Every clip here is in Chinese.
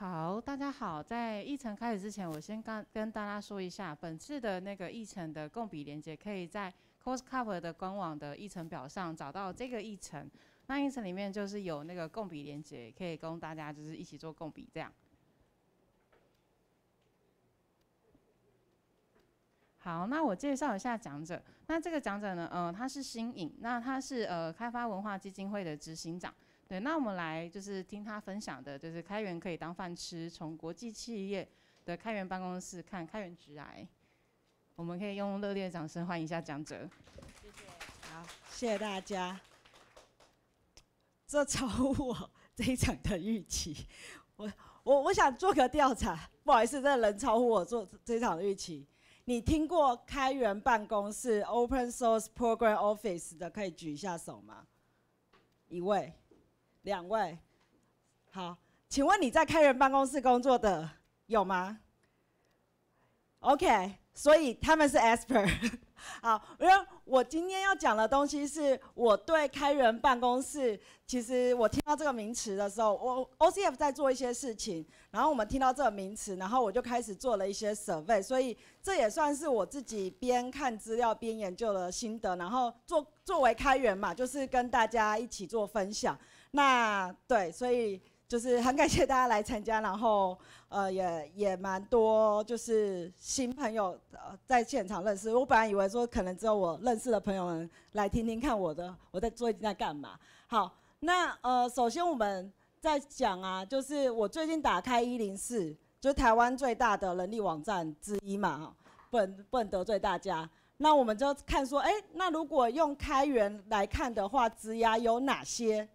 好，大家好。在议程开始之前，我先跟跟大家说一下，本次的那个议程的共笔连接，可以在 c o s t Cover 的官网的议程表上找到这个议程。那议程里面就是有那个共笔连接，可以供大家就是一起做共笔这样。好，那我介绍一下讲者。那这个讲者呢，嗯，他是新颖，那他是呃开发文化基金会的执行长。对，那我们来就是听他分享的，就是开源可以当饭吃。从国际企业的开源办公室看开源直癌，我们可以用热烈掌声欢迎一下讲者。谢谢，好，谢谢大家。这超乎我这场的预期。我我我想做个调查，不好意思，这人超乎我做这场的预期。你听过开源办公室 （Open Source Program Office） 的可以举一下手吗？一位。两位，好，请问你在开源办公室工作的有吗？OK，所以他们是 ASPER。好，因为我今天要讲的东西是我对开源办公室，其实我听到这个名词的时候，我 OCF 在做一些事情，然后我们听到这个名词，然后我就开始做了一些 survey，所以这也算是我自己边看资料边研究的心得，然后作作为开源嘛，就是跟大家一起做分享。那对，所以就是很感谢大家来参加，然后呃也也蛮多，就是新朋友呃在现场认识。我本来以为说可能只有我认识的朋友们来听听看我的，我在最近在干嘛。好，那呃首先我们在讲啊，就是我最近打开一零四，就是台湾最大的人力网站之一嘛，哈，不能不能得罪大家。那我们就看说，哎，那如果用开源来看的话，职涯有哪些？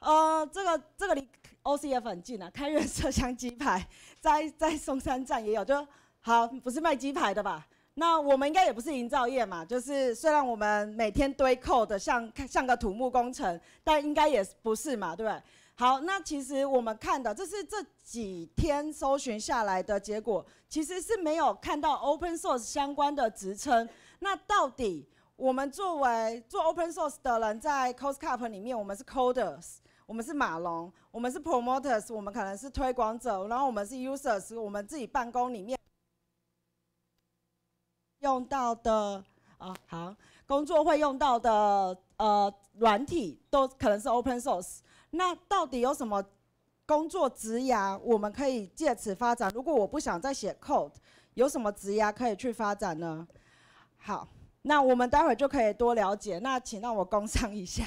呃，这个这个离 O C F 很近啊，开元色香鸡排在在松山站也有，就好不是卖鸡排的吧？那我们应该也不是营造业嘛，就是虽然我们每天堆扣的像像个土木工程，但应该也不是嘛，对不对？好，那其实我们看的这是这几天搜寻下来的结果，其实是没有看到 open source 相关的职称。那到底我们作为做 open source 的人在 c o s t c u p 里面，我们是 coders。我们是马龙，我们是 promoters，我们可能是推广者，然后我们是 users，我们自己办公里面用到的啊，好，工作会用到的呃软体都可能是 open source。那到底有什么工作职涯我们可以借此发展。如果我不想再写 code，有什么职涯可以去发展呢？好，那我们待会就可以多了解。那请让我工商一下，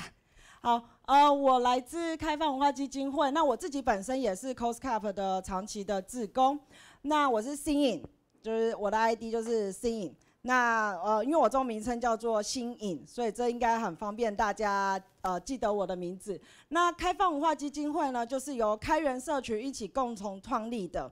好。呃，我来自开放文化基金会，那我自己本身也是 CostCap 的长期的志工，那我是 s i SING，就是我的 ID 就是 s i SING。那呃，因为我中文名称叫做新颖，所以这应该很方便大家呃记得我的名字。那开放文化基金会呢，就是由开源社群一起共同创立的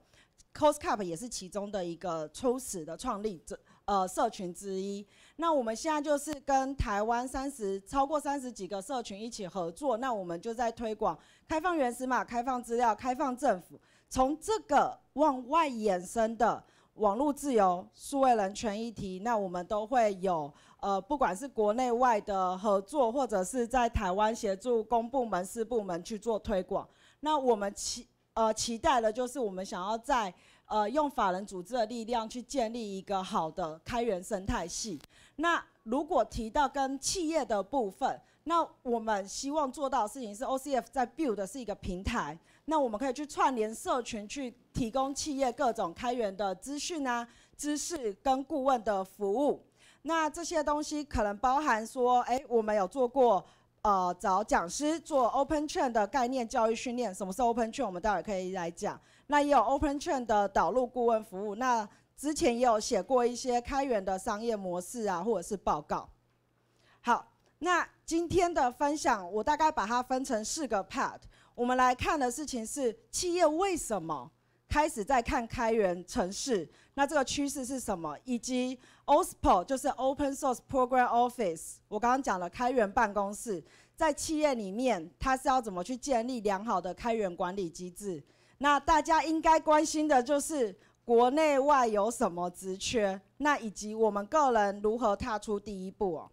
，CostCap 也是其中的一个初始的创立者。呃，社群之一。那我们现在就是跟台湾三十超过三十几个社群一起合作。那我们就在推广开放原始码、开放资料、开放政府。从这个往外延伸的网络自由、数位人权议题，那我们都会有呃，不管是国内外的合作，或者是在台湾协助公部门、私部门去做推广。那我们期呃期待的就是我们想要在。呃，用法人组织的力量去建立一个好的开源生态系。那如果提到跟企业的部分，那我们希望做到的事情是，O C F 在 build 是一个平台，那我们可以去串联社群，去提供企业各种开源的资讯啊、知识跟顾问的服务。那这些东西可能包含说，哎，我们有做过，呃，找讲师做 Open Chain 的概念教育训练，什么是 Open Chain，我们待会可以来讲。那也有 Open Chain 的导入顾问服务。那之前也有写过一些开源的商业模式啊，或者是报告。好，那今天的分享我大概把它分成四个 part。我们来看的事情是：企业为什么开始在看开源城市？那这个趋势是什么？以及 o s p o 就是 Open Source Program Office，我刚刚讲了开源办公室，在企业里面它是要怎么去建立良好的开源管理机制？那大家应该关心的就是国内外有什么职缺，那以及我们个人如何踏出第一步哦。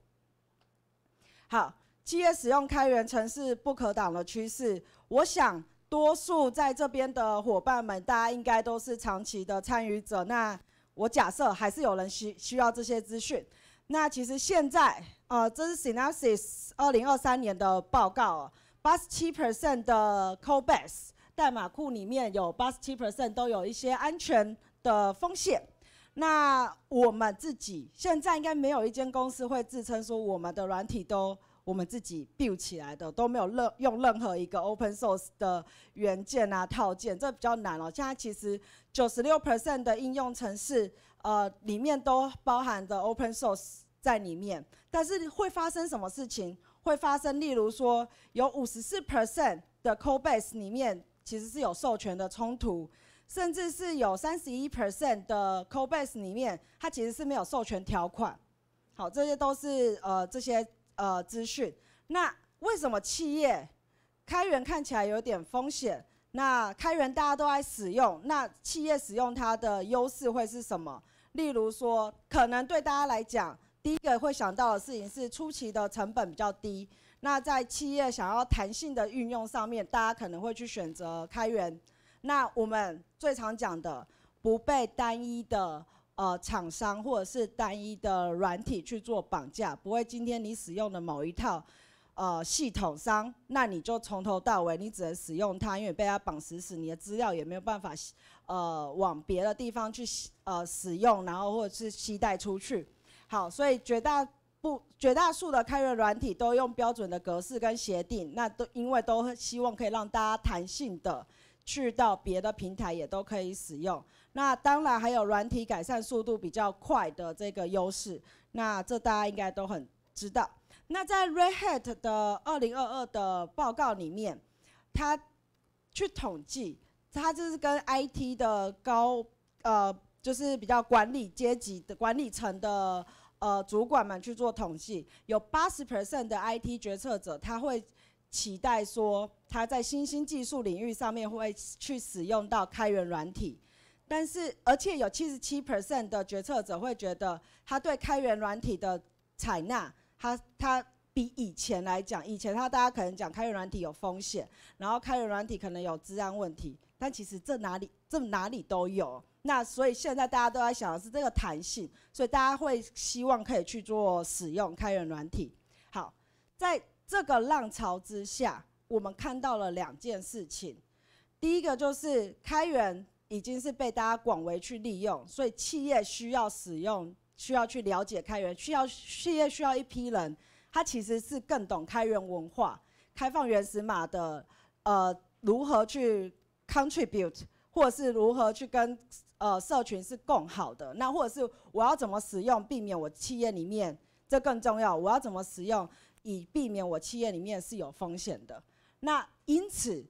好，企业使用开源城市不可挡的趋势，我想多数在这边的伙伴们，大家应该都是长期的参与者。那我假设还是有人需需要这些资讯。那其实现在，呃，这是 s y n o p s i s 二零二三年的报告哦，八十七 percent 的 c o b a s e 代码库里面有八十七 percent 都有一些安全的风险。那我们自己现在应该没有一间公司会自称说我们的软体都我们自己 build 起来的，都没有任用任何一个 open source 的元件啊套件，这比较难哦。现在其实九十六 percent 的应用程式呃里面都包含着 open source 在里面，但是会发生什么事情？会发生例如说有五十四 percent 的 codebase 里面。其实是有授权的冲突，甚至是有三十一 percent 的 c o b a s e 里面，它其实是没有授权条款。好，这些都是呃这些呃资讯。那为什么企业开源看起来有点风险？那开源大家都在使用，那企业使用它的优势会是什么？例如说，可能对大家来讲，第一个会想到的事情是初期的成本比较低。那在企业想要弹性的运用上面，大家可能会去选择开源。那我们最常讲的，不被单一的呃厂商或者是单一的软体去做绑架。不会今天你使用的某一套呃系统商，那你就从头到尾你只能使用它，因为被它绑死死，你的资料也没有办法呃往别的地方去呃使用，然后或者是携带出去。好，所以绝大。不，绝大数的开源软体都用标准的格式跟协定，那都因为都希望可以让大家弹性的去到别的平台也都可以使用。那当然还有软体改善速度比较快的这个优势，那这大家应该都很知道。那在 Red Hat 的二零二二的报告里面，他去统计，他就是跟 IT 的高呃，就是比较管理阶级的管理层的。呃，主管们去做统计，有八十 percent 的 IT 决策者，他会期待说他在新兴技术领域上面会去使用到开源软体，但是而且有七十七 percent 的决策者会觉得，他对开源软体的采纳，他他比以前来讲，以前他大家可能讲开源软体有风险，然后开源软体可能有治安问题，但其实这哪里这哪里都有。那所以现在大家都在想的是这个弹性，所以大家会希望可以去做使用开源软体。好，在这个浪潮之下，我们看到了两件事情。第一个就是开源已经是被大家广为去利用，所以企业需要使用，需要去了解开源，需要企业需要一批人，他其实是更懂开源文化、开放原始码的，呃，如何去 contribute 或是如何去跟。呃，社群是更好的，那或者是我要怎么使用，避免我企业里面这更重要。我要怎么使用，以避免我企业里面是有风险的。那因此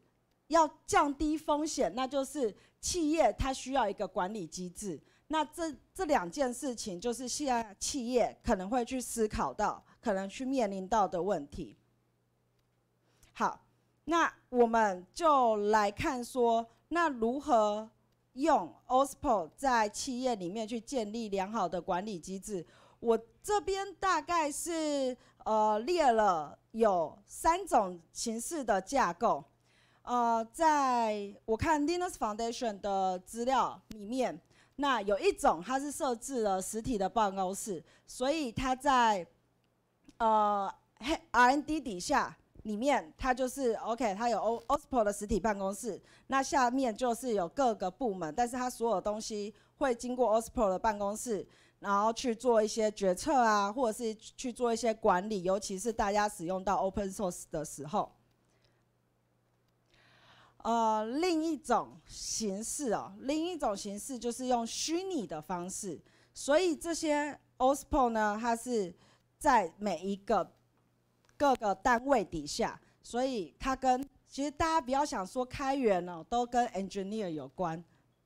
要降低风险，那就是企业它需要一个管理机制。那这这两件事情，就是现在企业可能会去思考到，可能去面临到的问题。好，那我们就来看说，那如何？用 o s p o 在企业里面去建立良好的管理机制。我这边大概是呃列了有三种形式的架构，呃，在我看 Linux Foundation 的资料里面，那有一种它是设置了实体的办公室，所以它在呃 R&D 底下。里面它就是 OK，它有 OSPO o 的实体办公室，那下面就是有各个部门，但是它所有东西会经过 OSPO 的办公室，然后去做一些决策啊，或者是去做一些管理，尤其是大家使用到 Open Source 的时候。呃，另一种形式哦，另一种形式就是用虚拟的方式，所以这些 OSPO 呢，它是在每一个。各个单位底下，所以它跟其实大家比较想说开源哦，都跟 engineer 有关，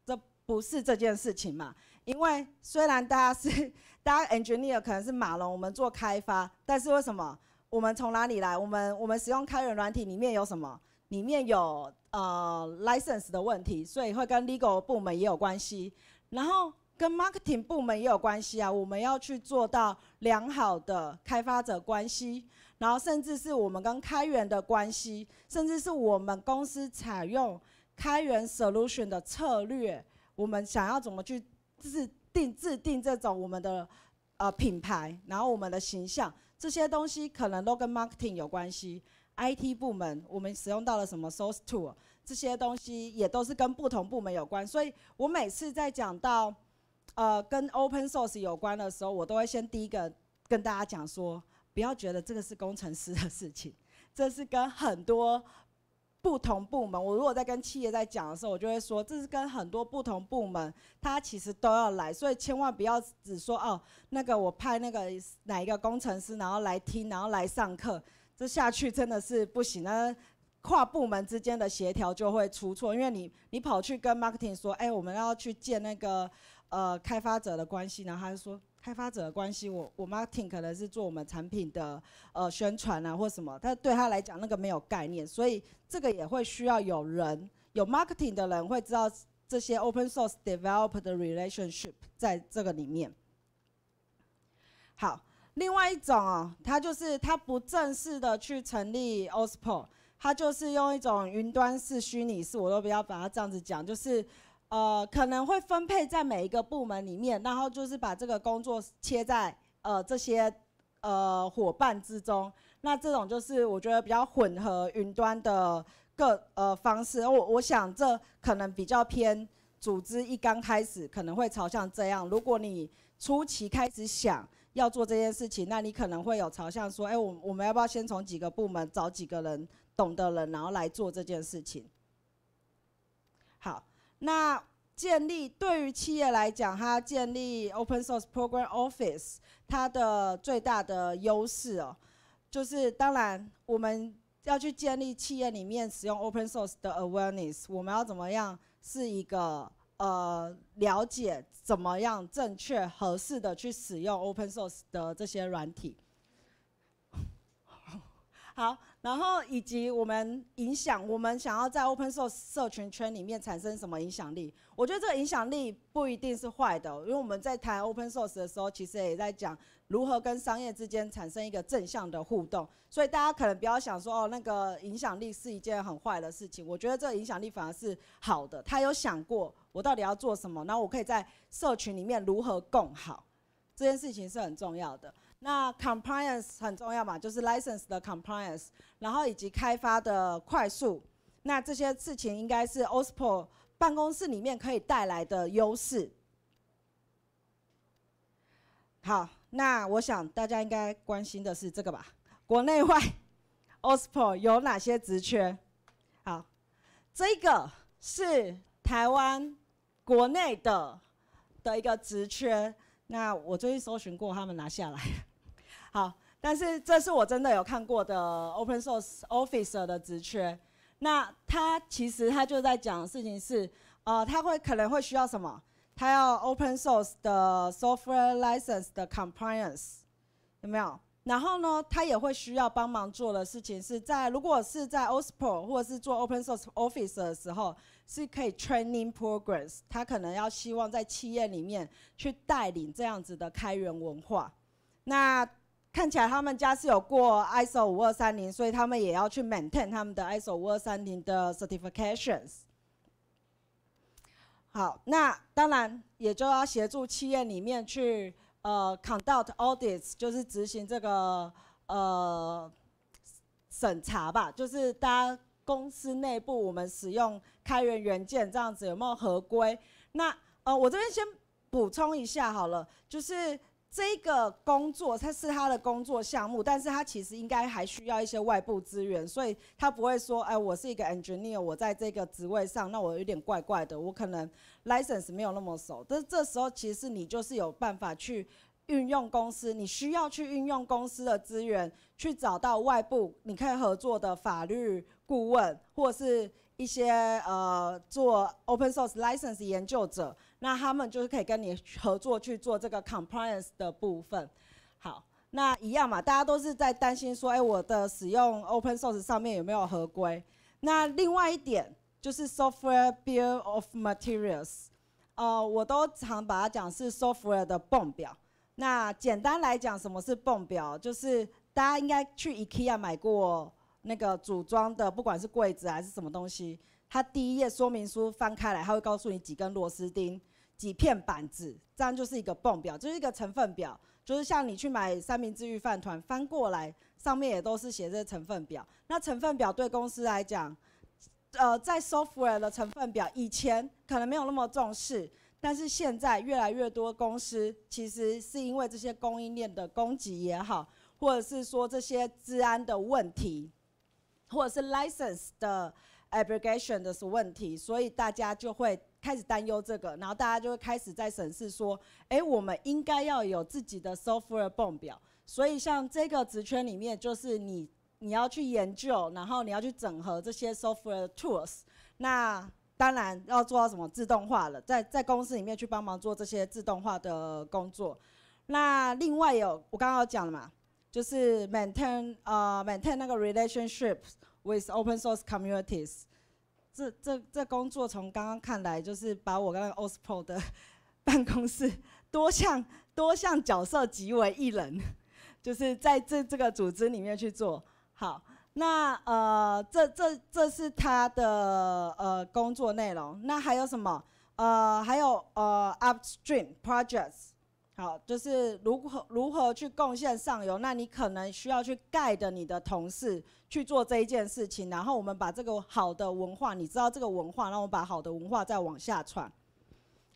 这不是这件事情嘛？因为虽然大家是大家 engineer 可能是马龙，我们做开发，但是为什么我们从哪里来？我们我们使用开源软体里面有什么？里面有呃 license 的问题，所以会跟 legal 部门也有关系，然后跟 marketing 部门也有关系啊。我们要去做到良好的开发者关系。然后，甚至是我们跟开源的关系，甚至是我们公司采用开源 solution 的策略，我们想要怎么去制定制定这种我们的呃品牌，然后我们的形象这些东西，可能都跟 marketing 有关系。IT 部门，我们使用到了什么 source tool，这些东西也都是跟不同部门有关。所以我每次在讲到呃跟 open source 有关的时候，我都会先第一个跟大家讲说。不要觉得这个是工程师的事情，这是跟很多不同部门。我如果在跟企业在讲的时候，我就会说，这是跟很多不同部门，他其实都要来，所以千万不要只说哦，那个我派那个哪一个工程师，然后来听，然后来上课，这下去真的是不行那跨部门之间的协调就会出错，因为你你跑去跟 marketing 说，哎，我们要去建那个呃开发者的关系，然后他就说。开发者的关系，我我 marketing 可能是做我们产品的呃宣传啊或什么，但对他来讲那个没有概念，所以这个也会需要有人有 marketing 的人会知道这些 open source d e v e l o p 的 relationship 在这个里面。好，另外一种哦，他就是他不正式的去成立 o s p o r 他就是用一种云端式虚拟式，我都不要把它这样子讲，就是。呃，可能会分配在每一个部门里面，然后就是把这个工作切在呃这些呃伙伴之中。那这种就是我觉得比较混合云端的各呃方式。我我想这可能比较偏组织一刚开始可能会朝向这样。如果你初期开始想要做这件事情，那你可能会有朝向说，哎，我我们要不要先从几个部门找几个人懂的人，然后来做这件事情？好。那建立对于企业来讲，它建立 open source program office，它的最大的优势哦，就是当然我们要去建立企业里面使用 open source 的 awareness，我们要怎么样是一个呃了解怎么样正确合适的去使用 open source 的这些软体。好，然后以及我们影响，我们想要在 open source 社群圈里面产生什么影响力？我觉得这个影响力不一定是坏的，因为我们在谈 open source 的时候，其实也在讲如何跟商业之间产生一个正向的互动。所以大家可能不要想说，哦，那个影响力是一件很坏的事情。我觉得这个影响力反而是好的。他有想过我到底要做什么，然后我可以在社群里面如何更好，这件事情是很重要的。那 compliance 很重要嘛，就是 license 的 compliance，然后以及开发的快速，那这些事情应该是 Ospore 办公室里面可以带来的优势。好，那我想大家应该关心的是这个吧，国内外 Ospore 有哪些职缺？好，这个是台湾国内的的一个职缺，那我最近搜寻过，他们拿下来。好，但是这是我真的有看过的 Open Source Officer 的职缺。那他其实他就在讲事情是，呃，他会可能会需要什么？他要 Open Source 的 Software License 的 Compliance 有没有？然后呢，他也会需要帮忙做的事情是在如果是在 o p s o 或者或是做 Open Source Officer 的时候，是可以 Training Programs。他可能要希望在企业里面去带领这样子的开源文化。那看起来他们家是有过 ISO 五二三零，所以他们也要去 maintain 他们的 ISO 五二三零的 certifications。好，那当然也就要协助企业里面去呃 conduct audits，就是执行这个呃审查吧，就是大家公司内部我们使用开源元件这样子有没有合规？那呃，我这边先补充一下好了，就是。这个工作它是他的工作项目，但是他其实应该还需要一些外部资源，所以他不会说，哎，我是一个 engineer，我在这个职位上，那我有点怪怪的，我可能 license 没有那么熟。但是这时候其实你就是有办法去运用公司，你需要去运用公司的资源，去找到外部你可以合作的法律顾问，或是。一些呃做 open source license 研究者，那他们就是可以跟你合作去做这个 compliance 的部分。好，那一样嘛，大家都是在担心说，哎，我的使用 open source 上面有没有合规？那另外一点就是 software bill of materials，呃，我都常把它讲是 software 的泵表。那简单来讲，什么是泵表？就是大家应该去 IKEA 买过。那个组装的，不管是柜子还是什么东西，它第一页说明书翻开来，它会告诉你几根螺丝钉、几片板子，这样就是一个泵表，就是一个成分表，就是像你去买三明治、玉饭团，翻过来上面也都是写这成分表。那成分表对公司来讲，呃，在 software 的成分表以前可能没有那么重视，但是现在越来越多公司其实是因为这些供应链的供给也好，或者是说这些治安的问题。或者是 license 的 aggregation 的问题，所以大家就会开始担忧这个，然后大家就会开始在审视说，哎，我们应该要有自己的 software 风表。所以像这个职圈里面，就是你你要去研究，然后你要去整合这些 software tools。那当然要做到什么自动化了，在在公司里面去帮忙做这些自动化的工作。那另外有我刚刚讲了嘛？就是 maintain 呃 maintain 那个 relationship s with open source communities，这这这工作从刚刚看来就是把我跟 o s p o 的办公室多项多项角色集为一人，就是在这这个组织里面去做。好，那呃这这这是他的呃工作内容。那还有什么？呃还有呃 upstream projects。好，就是如何如何去贡献上游？那你可能需要去 guide 你的同事去做这一件事情，然后我们把这个好的文化，你知道这个文化，然后把好的文化再往下传。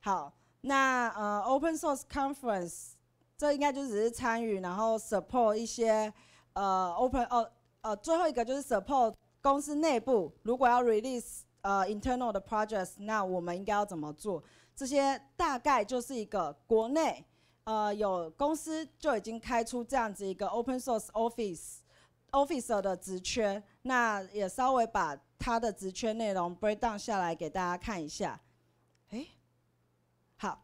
好，那呃，open source conference 这应该就只是参与，然后 support 一些呃 open 哦呃，最后一个就是 support 公司内部如果要 release 呃 internal 的 projects，那我们应该要怎么做？这些大概就是一个国内。呃，有公司就已经开出这样子一个 Open Source o f f i c e Officer 的职缺，那也稍微把他的职缺内容 breakdown 下来给大家看一下。哎，好，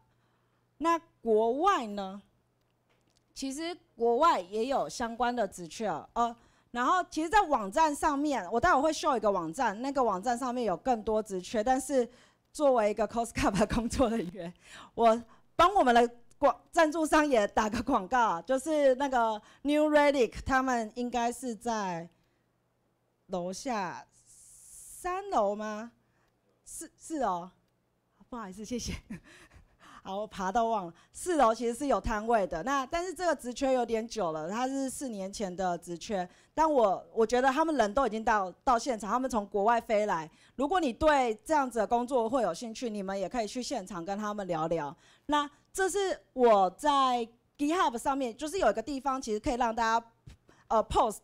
那国外呢？其实国外也有相关的职缺哦。然后，其实，在网站上面，我待会会 show 一个网站，那个网站上面有更多职缺。但是，作为一个 c o s t c o 的工作人员，我帮我们的。赞助商也打个广告，就是那个 New Relic，他们应该是在楼下三楼吗？是是哦，不好意思，谢谢。好，我爬到忘了四楼，其实是有摊位的。那但是这个职缺有点久了，它是四年前的职缺。但我我觉得他们人都已经到到现场，他们从国外飞来。如果你对这样子的工作会有兴趣，你们也可以去现场跟他们聊聊。那。这是我在 GitHub 上面，就是有一个地方，其实可以让大家呃 post，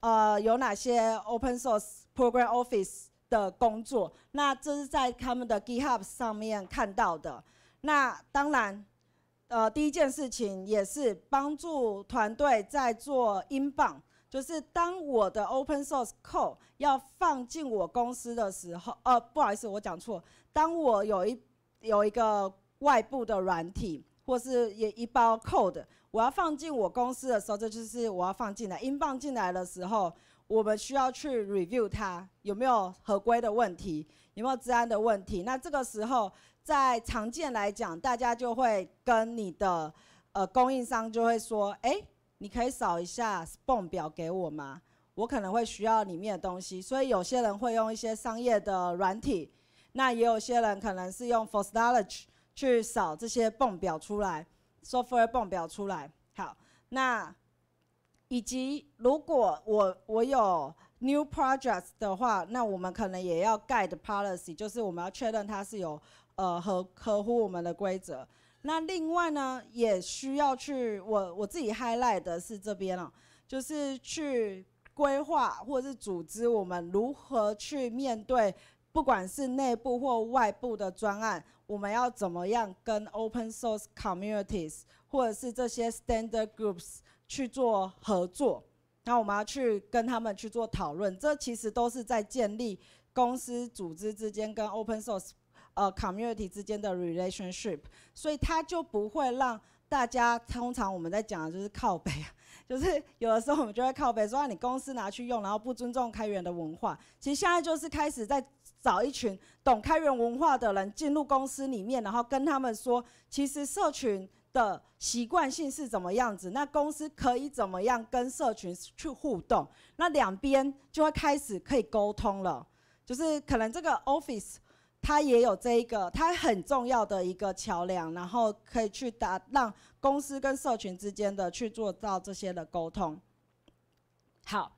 呃有哪些 Open Source Program Office 的工作。那这是在他们的 GitHub 上面看到的。那当然，呃，第一件事情也是帮助团队在做 inbound，就是当我的 Open Source Code 要放进我公司的时候，呃，不好意思，我讲错，当我有一有一个外部的软体，或是也一包 code，我要放进我公司的时候，这就是我要放进来。英镑进来的时候，我们需要去 review 它有没有合规的问题，有没有治安的问题。那这个时候，在常见来讲，大家就会跟你的呃供应商就会说：“哎，你可以扫一下 spoon 表给我吗？我可能会需要里面的东西。”所以有些人会用一些商业的软体，那也有些人可能是用 Forstalge。去扫这些报表出来，software 报表出来，好，那以及如果我我有 new projects 的话，那我们可能也要 guid policy，就是我们要确认它是有呃合合乎我们的规则。那另外呢，也需要去我我自己 highlight 的是这边啊，就是去规划或者是组织我们如何去面对。不管是内部或外部的专案，我们要怎么样跟 open source communities 或者是这些 standard groups 去做合作？那我们要去跟他们去做讨论，这其实都是在建立公司组织之间跟 open source 呃 community 之间的 relationship。所以它就不会让大家通常我们在讲的就是靠背，就是有的时候我们就会靠背，说你公司拿去用，然后不尊重开源的文化。其实现在就是开始在。找一群懂开源文化的人进入公司里面，然后跟他们说，其实社群的习惯性是怎么样子，那公司可以怎么样跟社群去互动？那两边就会开始可以沟通了，就是可能这个 office 它也有这一个它很重要的一个桥梁，然后可以去达让公司跟社群之间的去做到这些的沟通。好，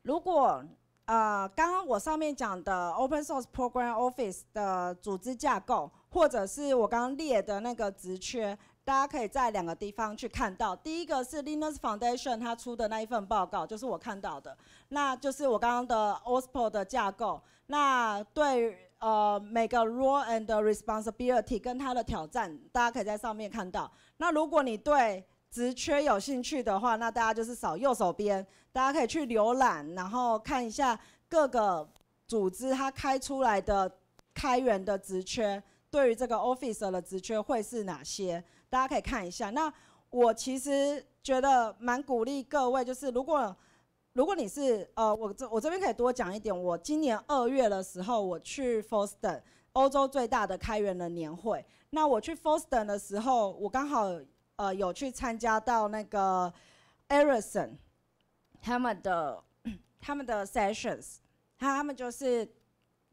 如果。呃，刚刚我上面讲的 Open Source Program Office 的组织架构，或者是我刚刚列的那个职缺，大家可以在两个地方去看到。第一个是 Linux Foundation 它出的那一份报告，就是我看到的，那就是我刚刚的 OSP o 的架构。那对呃每个 role and responsibility 跟它的挑战，大家可以在上面看到。那如果你对职缺有兴趣的话，那大家就是扫右手边，大家可以去浏览，然后看一下各个组织它开出来的开源的职缺，对于这个 officer 的职缺会是哪些，大家可以看一下。那我其实觉得蛮鼓励各位，就是如果如果你是呃，我这我这边可以多讲一点。我今年二月的时候，我去 Forstern 欧洲最大的开源的年会。那我去 Forstern 的时候，我刚好。呃，有去参加到那个 Ericsson 他们的他们的 sessions，他们就是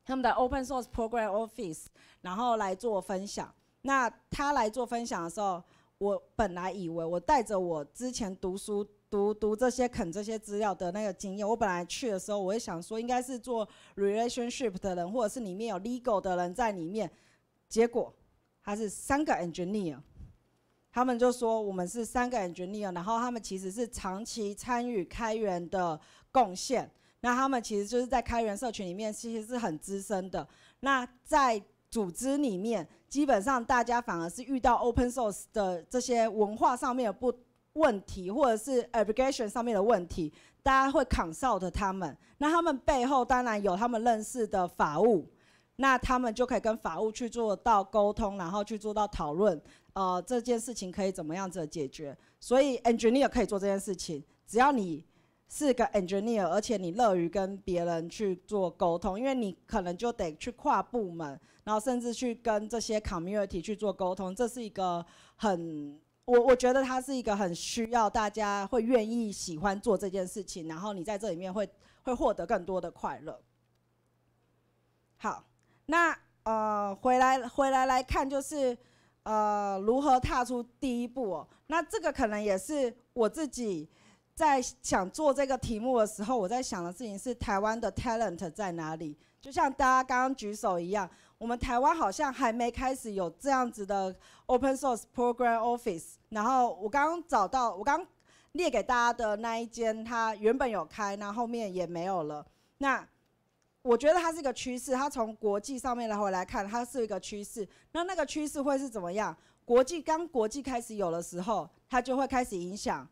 他们的 Open Source Program Office，然后来做分享。那他来做分享的时候，我本来以为我带着我之前读书读读这些啃这些资料的那个经验，我本来去的时候，我也想说应该是做 relationship 的人，或者是里面有 legal 的人在里面。结果他是三个 engineer。他们就说我们是三个 engineer，然后他们其实是长期参与开源的贡献，那他们其实就是在开源社群里面其实是很资深的。那在组织里面，基本上大家反而是遇到 open source 的这些文化上面的不问题，或者是 a b r i g a t i o n 上面的问题，大家会 consult 他们。那他们背后当然有他们认识的法务，那他们就可以跟法务去做到沟通，然后去做到讨论。呃，这件事情可以怎么样子解决？所以 engineer 可以做这件事情，只要你是个 engineer，而且你乐于跟别人去做沟通，因为你可能就得去跨部门，然后甚至去跟这些 community 去做沟通，这是一个很，我我觉得它是一个很需要大家会愿意喜欢做这件事情，然后你在这里面会会获得更多的快乐。好，那呃，回来回来来看就是。呃，如何踏出第一步？哦？那这个可能也是我自己在想做这个题目的时候，我在想的事情是台湾的 talent 在哪里？就像大家刚刚举手一样，我们台湾好像还没开始有这样子的 open source program office。然后我刚刚找到，我刚列给大家的那一间，它原本有开，那后面也没有了。那我觉得它是一个趋势，它从国际上面来回来看，它是一个趋势。那那个趋势会是怎么样？国际刚国际开始有的时候，它就会开始影响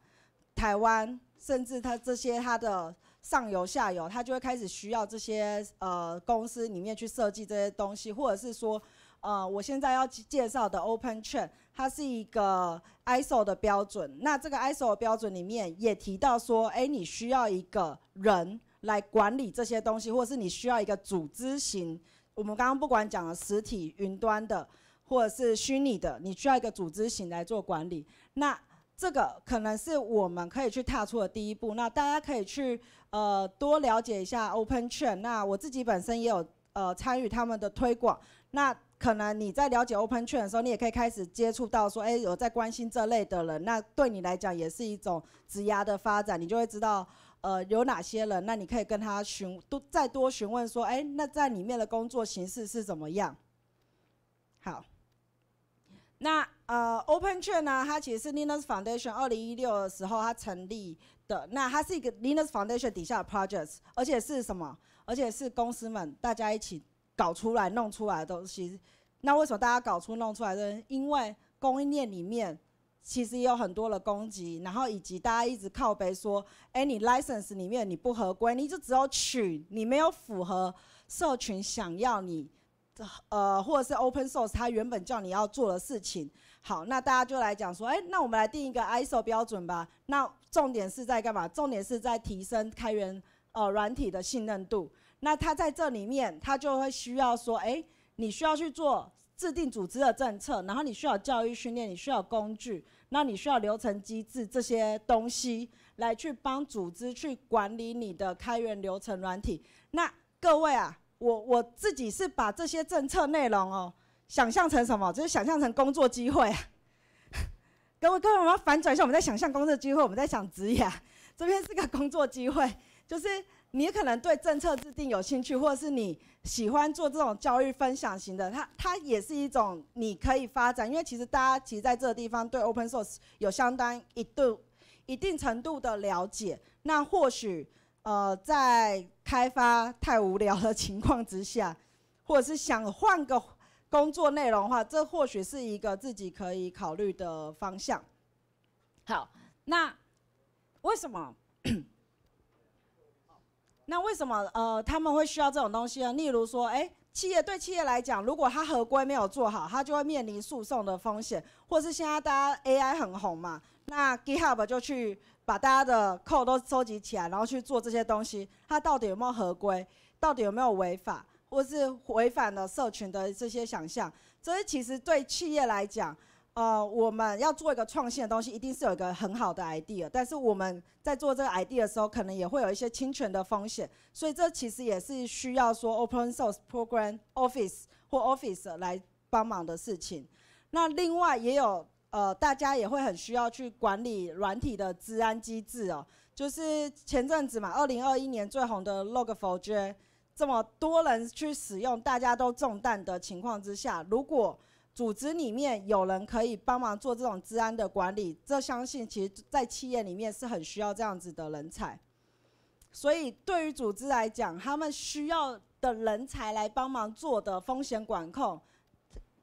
台湾，甚至它这些它的上游、下游，它就会开始需要这些呃公司里面去设计这些东西，或者是说，呃，我现在要介绍的 Open Chain，它是一个 ISO 的标准。那这个 ISO 的标准里面也提到说，哎，你需要一个人。来管理这些东西，或者是你需要一个组织型。我们刚刚不管讲了实体云端的，或者是虚拟的，你需要一个组织型来做管理。那这个可能是我们可以去踏出的第一步。那大家可以去呃多了解一下 OpenChain。那我自己本身也有呃参与他们的推广。那可能你在了解 OpenChain 的时候，你也可以开始接触到说，哎，有在关心这类的人。那对你来讲也是一种职涯的发展，你就会知道。呃，有哪些人？那你可以跟他询，多再多询问说，哎，那在里面的工作形式是怎么样？好，那呃，OpenJ 呢，它其实是 Linux Foundation 二零一六的时候它成立的，那它是一个 Linux Foundation 底下的 projects，而且是什么？而且是公司们大家一起搞出来、弄出来的东西。那为什么大家搞出、弄出来呢？因为供应链里面。其实也有很多的攻击，然后以及大家一直靠背说，哎，你 license 里面你不合规，你就只有取，你没有符合社群想要你，呃，或者是 open source，他原本叫你要做的事情。好，那大家就来讲说，哎，那我们来定一个 ISO 标准吧。那重点是在干嘛？重点是在提升开源呃软体的信任度。那它在这里面，它就会需要说，哎，你需要去做制定组织的政策，然后你需要教育训练，你需要工具。那你需要流程机制这些东西来去帮组织去管理你的开源流程软体。那各位啊，我我自己是把这些政策内容哦，想象成什么？就是想象成工作机会。各位各位，我们要反转一下，我们在想象工作机会，我们在想职业。这边是个工作机会，就是。你可能对政策制定有兴趣，或者是你喜欢做这种教育分享型的，它它也是一种你可以发展。因为其实大家其实在这个地方对 open source 有相当一度、一定程度的了解。那或许呃，在开发太无聊的情况之下，或者是想换个工作内容的话，这或许是一个自己可以考虑的方向。好，那为什么？那为什么呃他们会需要这种东西呢？例如说，哎，企业对企业来讲，如果他合规没有做好，他就会面临诉讼的风险，或者是现在大家 AI 很红嘛，那 GitHub 就去把大家的 code 都收集起来，然后去做这些东西，它到底有没有合规，到底有没有违法，或是违反了社群的这些想象，所以其实对企业来讲。呃，我们要做一个创新的东西，一定是有一个很好的 idea。但是我们在做这个 idea 的时候，可能也会有一些侵权的风险，所以这其实也是需要说 Open Source Program Office 或 Office 来帮忙的事情。那另外也有呃，大家也会很需要去管理软体的治安机制哦。就是前阵子嘛，二零二一年最红的 Log4j，这么多人去使用，大家都中弹的情况之下，如果组织里面有人可以帮忙做这种治安的管理，这相信其实，在企业里面是很需要这样子的人才。所以，对于组织来讲，他们需要的人才来帮忙做的风险管控，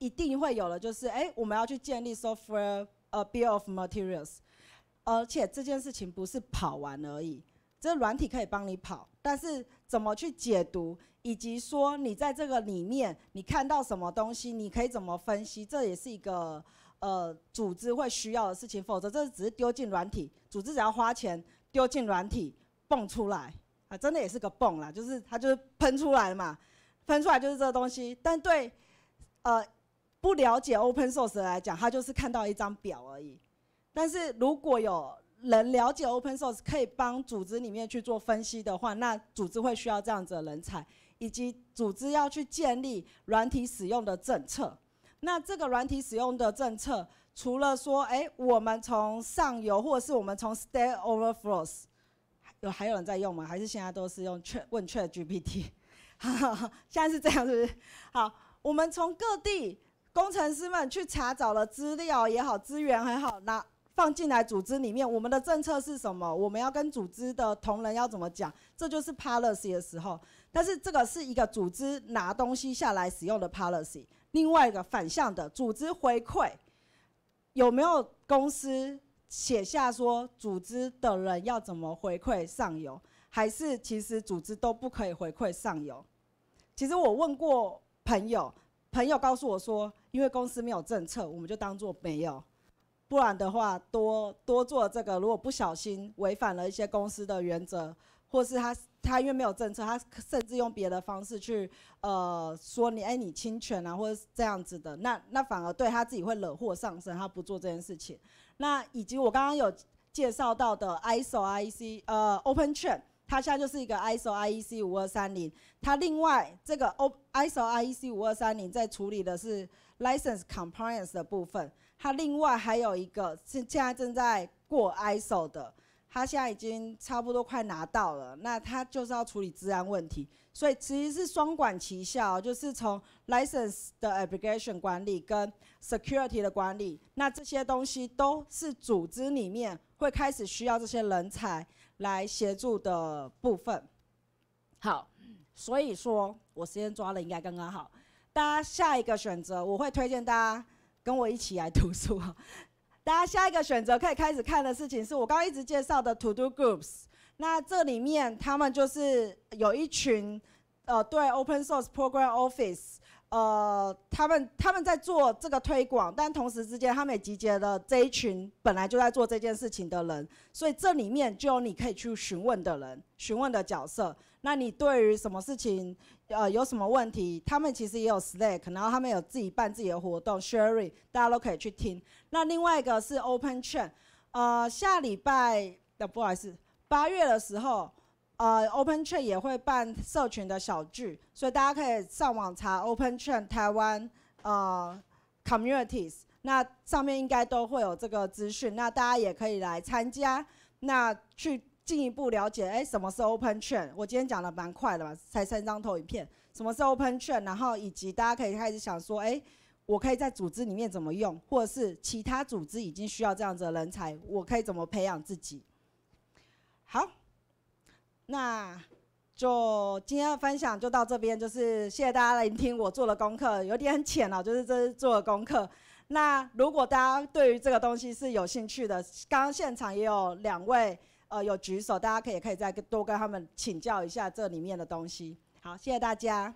一定会有了。就是，哎，我们要去建立 software a bill of materials，而且这件事情不是跑完而已，这软体可以帮你跑。但是怎么去解读，以及说你在这个里面你看到什么东西，你可以怎么分析，这也是一个呃组织会需要的事情。否则这只是丢进软体，组织只要花钱丢进软体，蹦出来啊，真的也是个蹦啦，就是它就是喷出来嘛，喷出来就是这个东西。但对呃不了解 Open Source 来讲，它就是看到一张表而已。但是如果有能了解 Open Source 可以帮组织里面去做分析的话，那组织会需要这样子的人才，以及组织要去建立软体使用的政策。那这个软体使用的政策，除了说，哎，我们从上游或者是我们从 State o v e r f Force，有还有人在用吗？还是现在都是用问 Chat GPT？现在是这样，是不是？好，我们从各地工程师们去查找了资料也好，资源也好，那。放进来组织里面，我们的政策是什么？我们要跟组织的同仁要怎么讲？这就是 policy 的时候。但是这个是一个组织拿东西下来使用的 policy。另外一个反向的，组织回馈有没有公司写下说，组织的人要怎么回馈上游？还是其实组织都不可以回馈上游？其实我问过朋友，朋友告诉我说，因为公司没有政策，我们就当做没有。不然的话，多多做这个，如果不小心违反了一些公司的原则，或是他他因为没有政策，他甚至用别的方式去呃说你，哎，你侵权啊，或者这样子的，那那反而对他自己会惹祸上身。他不做这件事情，那以及我刚刚有介绍到的 ISO IEC 呃 Open Chain，它现在就是一个 ISO IEC 五二三零，它另外这个 O ISO IEC 五二三零在处理的是 license compliance 的部分。他另外还有一个是现在正在过 ISO 的，他现在已经差不多快拿到了。那他就是要处理治安问题，所以其实是双管齐下，哦，就是从 license 的 application 管理跟 security 的管理，那这些东西都是组织里面会开始需要这些人才来协助的部分。好，所以说我时间抓了应该刚刚好。大家下一个选择，我会推荐大家。跟我一起来读书哈！大家下一个选择可以开始看的事情是我刚刚一直介绍的 To Do Groups。那这里面他们就是有一群，呃，对 Open Source Program Office，呃，他们他们在做这个推广，但同时之间他们也集结了这一群本来就在做这件事情的人，所以这里面就有你可以去询问的人、询问的角色。那你对于什么事情？呃，有什么问题？他们其实也有 Slack，然后他们有自己办自己的活动，sharing，大家都可以去听。那另外一个是 Open Chain，呃，下礼拜呃，不好意思，八月的时候，呃，Open Chain 也会办社群的小聚，所以大家可以上网查 Open Chain 台湾，呃，communities，那上面应该都会有这个资讯，那大家也可以来参加，那去。进一步了解，哎，什么是 Open 债？我今天讲的蛮快的嘛，才三张投影片。什么是 Open 债？然后以及大家可以开始想说，哎，我可以在组织里面怎么用，或者是其他组织已经需要这样子的人才，我可以怎么培养自己？好，那就今天的分享就到这边。就是谢谢大家来听我做了功课，有点浅哦，就是这是做的功课。那如果大家对于这个东西是有兴趣的，刚刚现场也有两位。呃，有举手，大家可以可以再多跟他们请教一下这里面的东西。好，谢谢大家。